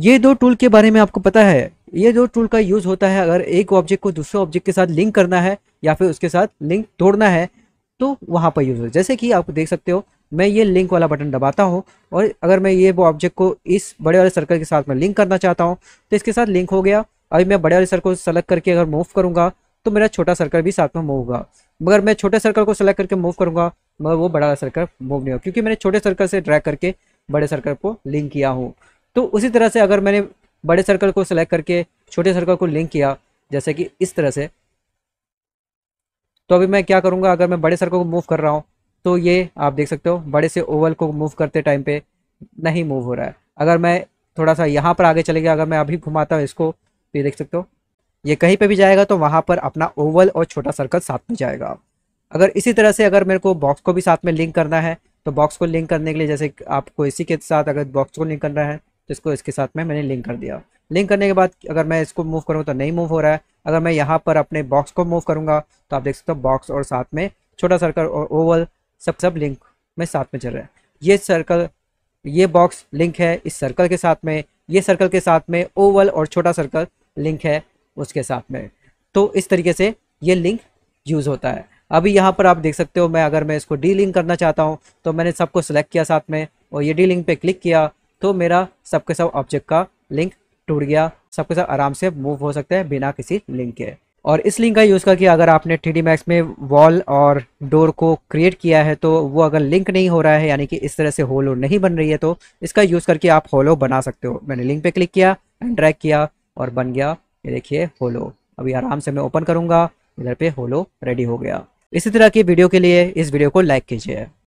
ये दो टूल के बारे में आपको पता है ये दो टूल का यूज़ होता है अगर एक ऑब्जेक्ट को दूसरे ऑब्जेक्ट के साथ लिंक करना है या फिर उसके साथ लिंक तोड़ना है तो वहाँ पर यूज़ हो जैसे कि आप देख सकते हो मैं ये लिंक वाला बटन दबाता हूँ और अगर मैं ये वो ऑब्जेक्ट को इस बड़े वाले सर्कल के साथ में लिंक करना चाहता हूँ तो इसके साथ लिंक हो गया अभी मैं बड़े वाले सर्कल को सेलेक्ट करके अगर मूव करूँगा तो मेरा छोटा सर्कल भी साथ में मूव होगा मगर मैं छोटे सर्कल को सेलेक्ट करके मूव करूंगा मगर वो बड़ा सर्कल मूव नहीं होगा क्योंकि मैंने छोटे सर्कल से ड्रैग करके बड़े सर्कल को लिंक किया हूँ तो उसी तरह से अगर मैंने बड़े सर्कल को सिलेक्ट करके छोटे सर्कल को लिंक किया जैसे कि इस तरह से तो अभी मैं क्या करूँगा अगर मैं बड़े सर्कल को मूव कर रहा हूँ तो ये आप देख सकते हो बड़े से ओवल को मूव करते टाइम पे नहीं मूव हो रहा है अगर मैं थोड़ा सा यहाँ पर आगे चले गया अगर मैं अभी घुमाता हूँ इसको तो ये देख सकते हो ये कहीं पे भी जाएगा तो वहाँ पर अपना ओवल और छोटा सर्कल साथ में जाएगा अगर इसी तरह से अगर मेरे को बॉक्स को भी साथ में लिंक करना है तो बॉक्स को लिंक करने के लिए जैसे आपको इसी के साथ अगर बॉक्स को लिंक करना है तो इसको इसके साथ में मैंने लिंक कर दिया लिंक करने के बाद अगर मैं इसको मूव करूँ तो नहीं मूव हो रहा है अगर मैं यहाँ पर अपने बॉक्स को मूव करूँगा तो आप देख सकते हो बॉक्स और साथ में छोटा सर्कल और ओवल सब सब लिंक में साथ में चल रहा है ये सर्कल ये बॉक्स लिंक है इस सर्कल के साथ में ये सर्कल के साथ में ओवल और छोटा सर्कल लिंक है उसके साथ में तो इस तरीके से ये लिंक यूज़ होता है अभी यहाँ पर आप देख सकते हो मैं अगर मैं इसको डी लिंक करना चाहता हूँ तो मैंने सबको सेलेक्ट किया साथ में और ये डी लिंक पे क्लिक किया तो मेरा सबके सब ऑब्जेक्ट का लिंक टूट गया सबके सब आराम से मूव हो सकते हैं बिना किसी लिंक के और इस लिंक का यूज़ करके अगर आपने थ्री मैक्स में वॉल और डोर को क्रिएट किया है तो वो अगर लिंक नहीं हो रहा है यानी कि इस तरह से होलो नहीं बन रही है तो इसका यूज़ करके आप होलो बना सकते हो मैंने लिंक पे क्लिक किया एंड ड्रैग किया और बन गया ये देखिए होलो अभी आराम से मैं ओपन करूँगा इधर पे होलो रेडी हो गया इसी तरह की वीडियो के लिए इस वीडियो को लाइक कीजिए